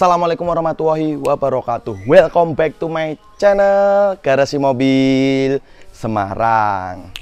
Assalamualaikum warahmatullahi wabarakatuh Welcome back to my channel Garasi Mobil Semarang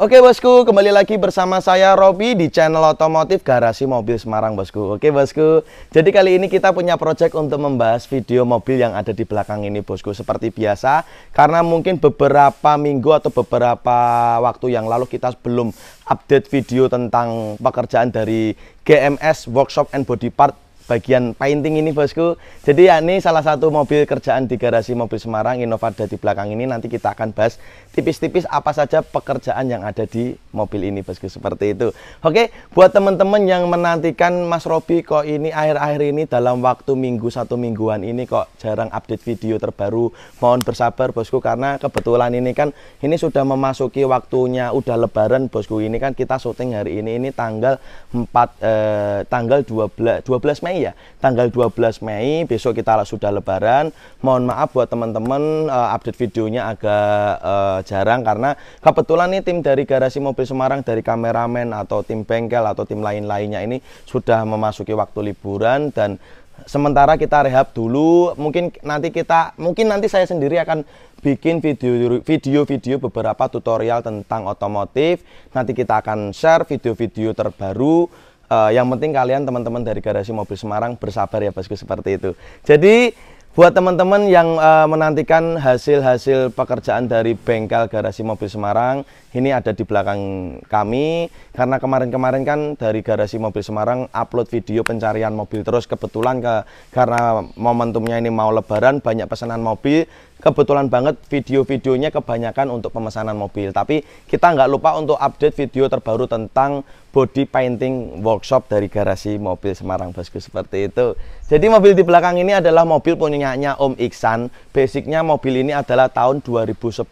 Oke bosku, kembali lagi bersama saya Robi di channel otomotif garasi mobil Semarang bosku. Oke bosku, jadi kali ini kita punya project untuk membahas video mobil yang ada di belakang ini bosku. Seperti biasa, karena mungkin beberapa minggu atau beberapa waktu yang lalu kita belum update video tentang pekerjaan dari GMS Workshop and Body Part bagian painting ini bosku jadi ya ini salah satu mobil kerjaan di garasi mobil Semarang Innova ada di belakang ini nanti kita akan bahas tipis-tipis apa saja pekerjaan yang ada di mobil ini bosku seperti itu oke buat teman-teman yang menantikan Mas Robi kok ini akhir-akhir ini dalam waktu minggu satu mingguan ini kok jarang update video terbaru mohon bersabar bosku karena kebetulan ini kan ini sudah memasuki waktunya udah lebaran bosku ini kan kita syuting hari ini ini tanggal 4 eh, tanggal 12 12 Mei ya tanggal 12 Mei besok kita sudah lebaran mohon maaf buat teman-teman uh, update videonya agak uh, jarang karena kebetulan nih tim dari garasi mobil Semarang dari kameramen atau tim bengkel atau tim lain-lainnya ini sudah memasuki waktu liburan dan sementara kita rehab dulu mungkin nanti kita mungkin nanti saya sendiri akan bikin video video video beberapa tutorial tentang otomotif nanti kita akan share video-video terbaru uh, yang penting kalian teman-teman dari garasi mobil Semarang bersabar ya bosku seperti itu jadi buat teman-teman yang uh, menantikan hasil-hasil pekerjaan dari bengkel garasi mobil Semarang ini ada di belakang kami karena kemarin-kemarin kan dari garasi mobil Semarang upload video pencarian mobil terus kebetulan ke karena momentumnya ini mau lebaran banyak pesanan mobil kebetulan banget video-videonya kebanyakan untuk pemesanan mobil tapi kita nggak lupa untuk update video terbaru tentang body painting workshop dari garasi mobil Semarang bosku seperti itu jadi mobil di belakang ini adalah mobil punyanya Om Iksan basicnya mobil ini adalah tahun 2010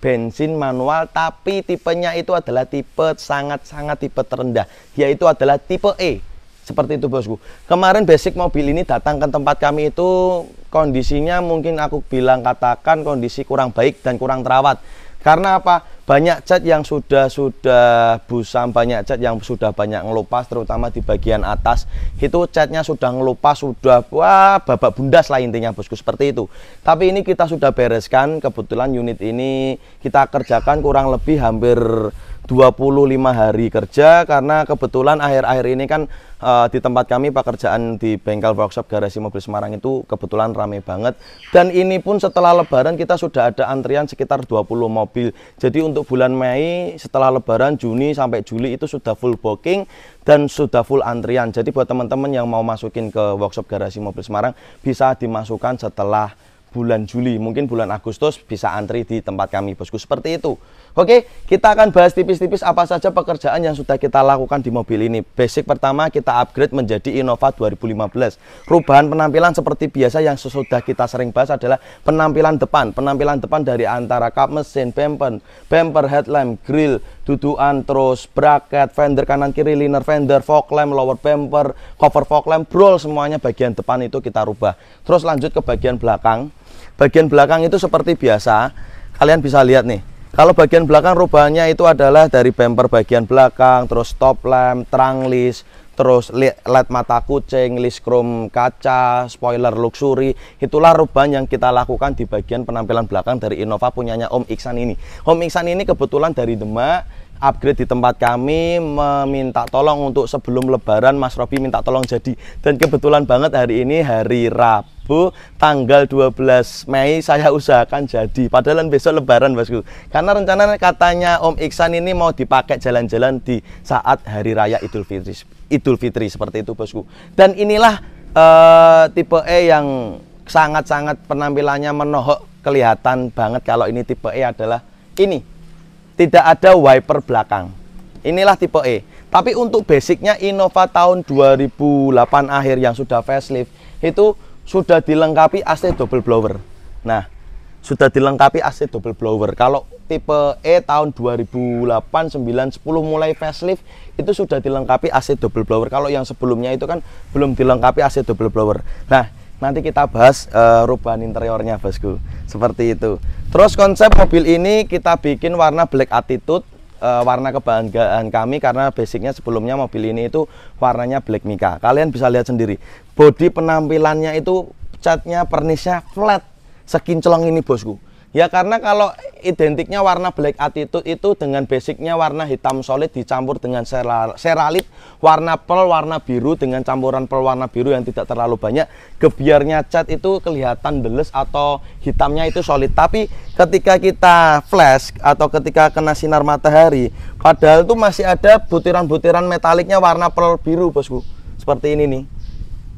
bensin manual tapi tipenya itu adalah tipe sangat-sangat tipe terendah yaitu adalah tipe E seperti itu bosku kemarin basic mobil ini datang ke tempat kami itu kondisinya mungkin aku bilang katakan kondisi kurang baik dan kurang terawat karena apa? Banyak cat yang sudah-sudah busam, banyak cat yang sudah banyak ngelupas, terutama di bagian atas. Itu catnya sudah ngelupas, sudah wah babak bundas lah intinya bosku, seperti itu. Tapi ini kita sudah bereskan, kebetulan unit ini kita kerjakan kurang lebih hampir 25 hari kerja karena kebetulan akhir-akhir ini kan uh, di tempat kami pekerjaan di bengkel workshop garasi mobil Semarang itu kebetulan rame banget dan ini pun setelah lebaran kita sudah ada antrian sekitar 20 mobil jadi untuk bulan Mei setelah lebaran Juni sampai Juli itu sudah full booking dan sudah full antrian jadi buat teman-teman yang mau masukin ke workshop garasi mobil Semarang bisa dimasukkan setelah bulan Juli, mungkin bulan Agustus bisa antri di tempat kami bosku seperti itu. Oke, kita akan bahas tipis-tipis apa saja pekerjaan yang sudah kita lakukan di mobil ini. Basic pertama kita upgrade menjadi Innova 2015. Perubahan penampilan seperti biasa yang sesudah kita sering bahas adalah penampilan depan. Penampilan depan dari antara kap mesin, bumper, bumper headlamp, grill, dudukan, terus bracket, fender kanan kiri, liner fender, fog lamp, lower bumper, cover fog lamp, brol semuanya bagian depan itu kita rubah. Terus lanjut ke bagian belakang bagian belakang itu seperti biasa kalian bisa lihat nih kalau bagian belakang rubahnya itu adalah dari bumper bagian belakang terus top lamp terang list terus led mata kucing, list chrome kaca, spoiler luxury. Itulah rubah yang kita lakukan di bagian penampilan belakang dari Innova punyanya Om Iksan ini. Om Iksan ini kebetulan dari Demak, upgrade di tempat kami meminta tolong untuk sebelum lebaran Mas Robi minta tolong jadi dan kebetulan banget hari ini hari Rabu tanggal 12 Mei saya usahakan jadi padahal besok lebaran Bosku karena rencana katanya Om Iksan ini mau dipakai jalan-jalan di saat hari raya Idul Fitri Idul Fitri seperti itu Bosku dan inilah uh, tipe E yang sangat-sangat penampilannya menohok kelihatan banget kalau ini tipe E adalah ini tidak ada wiper belakang. Inilah tipe E. Tapi untuk basicnya Innova tahun 2008 akhir yang sudah facelift itu sudah dilengkapi AC double blower. Nah, sudah dilengkapi AC double blower. Kalau tipe E tahun 2008, 9, 10 mulai facelift itu sudah dilengkapi AC double blower. Kalau yang sebelumnya itu kan belum dilengkapi AC double blower. Nah, nanti kita bahas uh, eh, rubahan interiornya, Bosku. Seperti itu. Terus konsep mobil ini kita bikin warna black attitude uh, warna kebanggaan kami karena basicnya sebelumnya mobil ini itu warnanya black Mika. Kalian bisa lihat sendiri. Bodi penampilannya itu catnya pernisnya flat Sekinclong ini bosku. Ya karena kalau identiknya warna black attitude itu dengan basicnya warna hitam solid dicampur dengan seralit warna pearl warna biru dengan campuran pearl warna biru yang tidak terlalu banyak gebiarnya cat itu kelihatan deles atau hitamnya itu solid tapi ketika kita flash atau ketika kena sinar matahari padahal itu masih ada butiran-butiran metaliknya warna pearl biru bosku seperti ini nih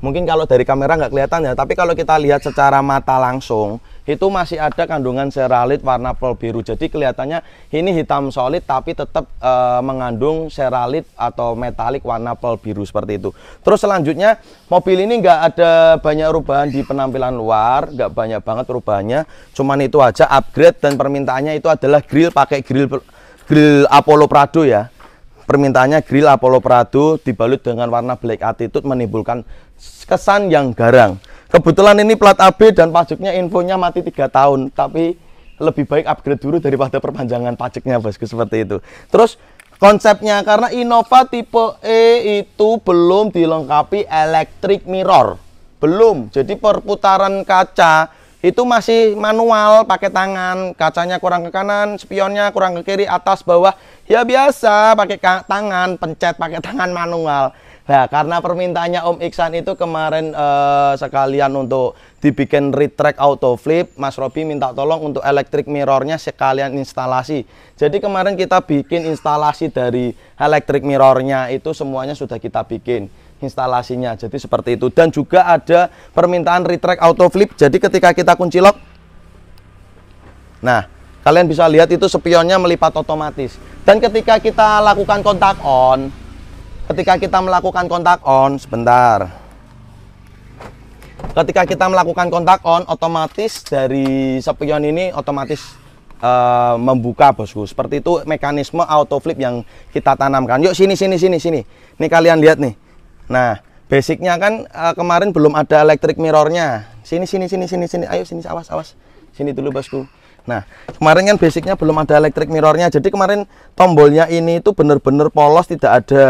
mungkin kalau dari kamera nggak kelihatan ya tapi kalau kita lihat secara mata langsung itu masih ada kandungan seralit warna pearl biru. Jadi kelihatannya ini hitam solid tapi tetap e, mengandung seralit atau metalik warna pearl biru seperti itu. Terus selanjutnya mobil ini nggak ada banyak perubahan di penampilan luar, nggak banyak banget perubahannya. Cuman itu aja upgrade dan permintaannya itu adalah grill pakai grill grill Apollo Prado ya. Permintaannya grill Apollo Prado dibalut dengan warna black attitude menimbulkan kesan yang garang. Kebetulan ini plat AB dan pajaknya infonya mati tiga tahun, tapi lebih baik upgrade dulu daripada perpanjangan pajaknya bosku seperti itu. Terus konsepnya karena Innova tipe E itu belum dilengkapi electric mirror, belum. Jadi perputaran kaca itu masih manual pakai tangan, kacanya kurang ke kanan, spionnya kurang ke kiri, atas bawah. Ya biasa pakai tangan, pencet pakai tangan manual. Nah, karena permintaannya Om Iksan itu kemarin eh, sekalian untuk dibikin retract auto flip, Mas Robi minta tolong untuk electric mirrornya sekalian instalasi. Jadi kemarin kita bikin instalasi dari electric mirrornya itu semuanya sudah kita bikin instalasinya. Jadi seperti itu dan juga ada permintaan retract auto flip. Jadi ketika kita kunci lock Nah, kalian bisa lihat itu spionnya melipat otomatis. Dan ketika kita lakukan kontak on, Ketika kita melakukan kontak on, sebentar. Ketika kita melakukan kontak on, otomatis dari sepion ini otomatis uh, membuka bosku. Seperti itu mekanisme auto flip yang kita tanamkan. Yuk sini sini sini sini. ini kalian lihat nih. Nah, basicnya kan uh, kemarin belum ada electric mirrornya. Sini sini sini sini sini. Ayo sini awas awas. Sini dulu bosku. Nah, kemarin kan basicnya belum ada electric mirrornya. Jadi kemarin tombolnya ini itu benar-benar polos, tidak ada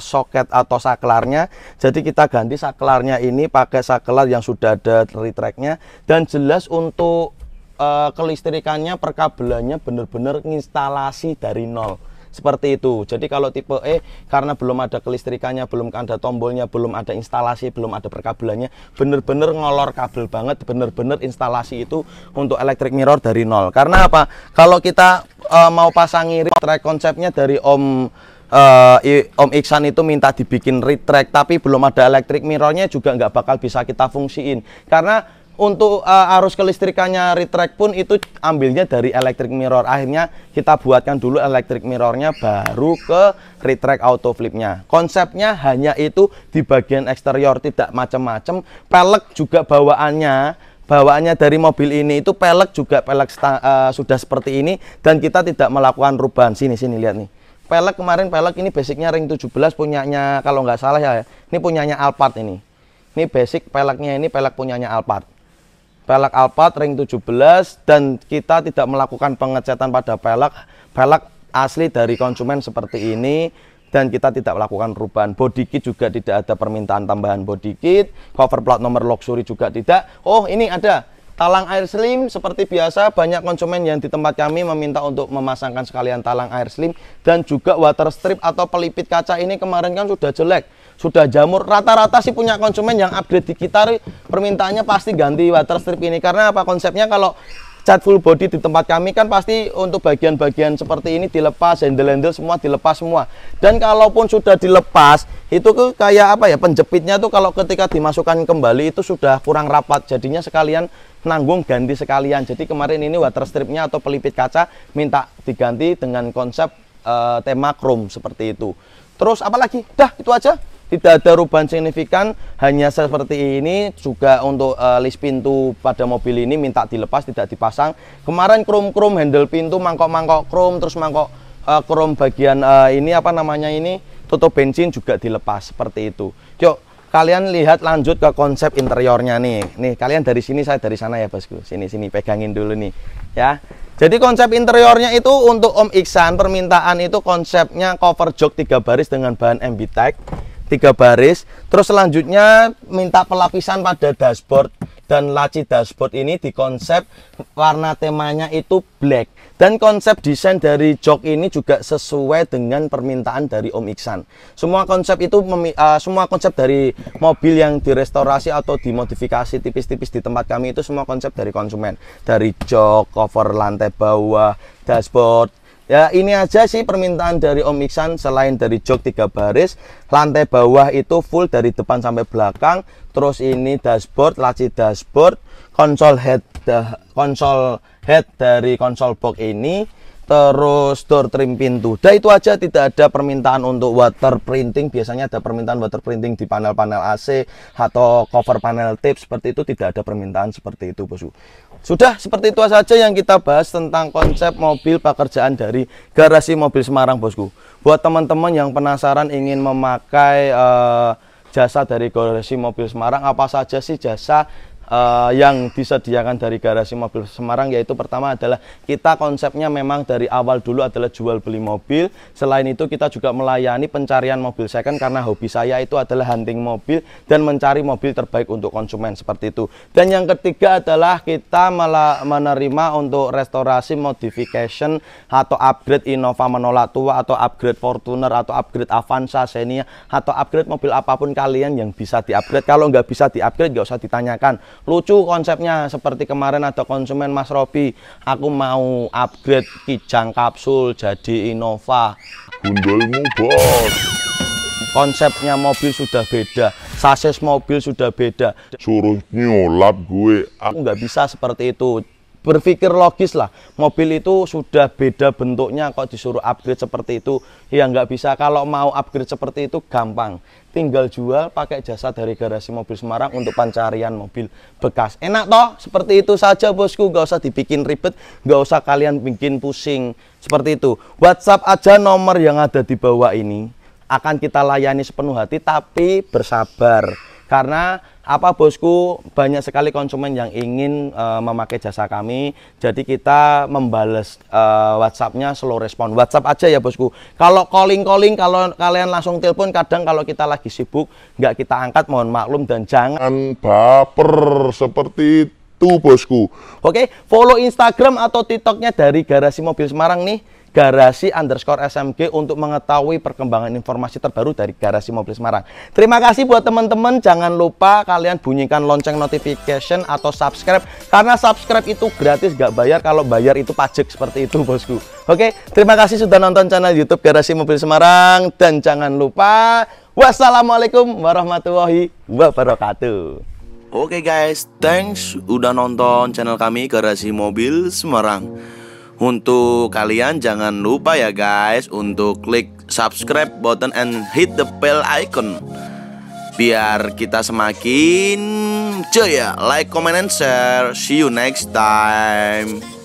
soket atau saklarnya. Jadi kita ganti saklarnya ini pakai saklar yang sudah ada retracknya dan jelas untuk uh, kelistrikannya perkabelannya benar-benar instalasi dari nol seperti itu jadi kalau tipe E karena belum ada kelistrikannya belum ada tombolnya belum ada instalasi belum ada perkabelannya bener-bener ngolor kabel banget bener-bener instalasi itu untuk electric mirror dari nol karena apa kalau kita e, mau pasang track konsepnya dari Om uh, I, Om Iksan itu minta dibikin retract tapi belum ada electric mirrornya juga nggak bakal bisa kita fungsiin karena untuk uh, arus kelistrikannya retract pun itu ambilnya dari electric mirror akhirnya kita buatkan dulu electric mirrornya baru ke retract auto flipnya konsepnya hanya itu di bagian eksterior tidak macam-macam pelek juga bawaannya bawaannya dari mobil ini itu pelek juga pelek uh, sudah seperti ini dan kita tidak melakukan perubahan sini sini lihat nih pelek kemarin pelek ini basicnya ring 17 punyanya kalau nggak salah ya ini punyanya Alphard ini ini basic peleknya ini pelek punyanya Alphard pelek Alphard ring 17 dan kita tidak melakukan pengecatan pada pelek pelek asli dari konsumen seperti ini dan kita tidak melakukan perubahan body kit juga tidak ada permintaan tambahan body kit cover plat nomor luxury juga tidak oh ini ada talang air slim seperti biasa banyak konsumen yang di tempat kami meminta untuk memasangkan sekalian talang air slim dan juga water strip atau pelipit kaca ini kemarin kan sudah jelek sudah jamur rata-rata sih punya konsumen yang upgrade di gitar permintaannya pasti ganti water strip ini karena apa konsepnya kalau cat full body di tempat kami kan pasti untuk bagian-bagian seperti ini dilepas handle-handle semua dilepas semua dan kalaupun sudah dilepas itu ke kayak apa ya penjepitnya tuh kalau ketika dimasukkan kembali itu sudah kurang rapat jadinya sekalian nanggung ganti sekalian jadi kemarin ini water stripnya atau pelipit kaca minta diganti dengan konsep uh, tema chrome seperti itu terus apalagi dah itu aja tidak ada perubahan signifikan hanya seperti ini juga untuk uh, list pintu pada mobil ini minta dilepas tidak dipasang kemarin krom-krom handle pintu mangkok-mangkok krom terus mangkok uh, eh, krom bagian uh, ini apa namanya ini tutup bensin juga dilepas seperti itu yuk kalian lihat lanjut ke konsep interiornya nih nih kalian dari sini saya dari sana ya bosku sini sini pegangin dulu nih ya jadi konsep interiornya itu untuk Om Iksan permintaan itu konsepnya cover jok tiga baris dengan bahan Tech tiga baris terus selanjutnya minta pelapisan pada dashboard dan laci dashboard ini di konsep warna temanya itu black dan konsep desain dari jok ini juga sesuai dengan permintaan dari Om Iksan semua konsep itu uh, semua konsep dari mobil yang direstorasi atau dimodifikasi tipis-tipis di tempat kami itu semua konsep dari konsumen dari jok cover lantai bawah dashboard Ya, ini aja sih permintaan dari Om Iksan selain dari jok tiga baris, lantai bawah itu full dari depan sampai belakang, terus ini dashboard, laci dashboard, konsol head konsol head dari konsol box ini, terus door trim pintu. Dah itu aja tidak ada permintaan untuk water printing. Biasanya ada permintaan water printing di panel-panel AC atau cover panel tape seperti itu tidak ada permintaan seperti itu, Bosku. Sudah seperti itu saja yang kita bahas tentang konsep mobil pekerjaan dari garasi mobil Semarang bosku. Buat teman-teman yang penasaran ingin memakai uh, jasa dari garasi mobil Semarang apa saja sih jasa uh, yang disediakan dari garasi mobil Semarang yaitu pertama adalah kita konsepnya memang dari awal dulu adalah jual beli mobil. Selain itu kita juga melayani pencarian mobil second karena hobi saya itu adalah hunting mobil dan mencari mobil terbaik untuk konsumen seperti itu. Dan yang ketiga adalah kita malah menerima untuk restorasi modification atau upgrade Innova menolak tua atau upgrade Fortuner atau upgrade Avanza Xenia atau upgrade mobil apapun kalian yang bisa diupgrade. Kalau nggak bisa diupgrade nggak usah ditanyakan lucu konsepnya seperti kemarin ada konsumen Mas Robi aku mau upgrade kijang kapsul jadi Innova gundelmu bos konsepnya mobil sudah beda sasis mobil sudah beda suruh nyolap gue aku nggak bisa seperti itu berpikir logis lah mobil itu sudah beda bentuknya kok disuruh upgrade seperti itu ya nggak bisa kalau mau upgrade seperti itu gampang tinggal jual pakai jasa dari garasi mobil Semarang untuk pencarian mobil bekas enak toh seperti itu saja bosku nggak usah dibikin ribet nggak usah kalian bikin pusing seperti itu WhatsApp aja nomor yang ada di bawah ini akan kita layani sepenuh hati tapi bersabar karena apa bosku banyak sekali konsumen yang ingin uh, memakai jasa kami jadi kita membalas uh, eh, WhatsAppnya slow respon WhatsApp aja ya bosku kalau calling calling kalau kalian langsung telepon kadang kalau kita lagi sibuk nggak kita angkat mohon maklum dan jangan baper seperti itu bosku oke okay, follow Instagram atau TikToknya dari garasi mobil Semarang nih garasi underscore SMG untuk mengetahui perkembangan informasi terbaru dari garasi mobil Semarang. Terima kasih buat teman-teman, jangan lupa kalian bunyikan lonceng notification atau subscribe karena subscribe itu gratis gak bayar kalau bayar itu pajak seperti itu bosku. Oke, terima kasih sudah nonton channel YouTube Garasi Mobil Semarang dan jangan lupa wassalamualaikum warahmatullahi wabarakatuh. Oke okay guys, thanks udah nonton channel kami Garasi Mobil Semarang. Untuk kalian jangan lupa ya guys untuk klik subscribe button and hit the bell icon biar kita semakin jaya. Like, comment, and share. See you next time.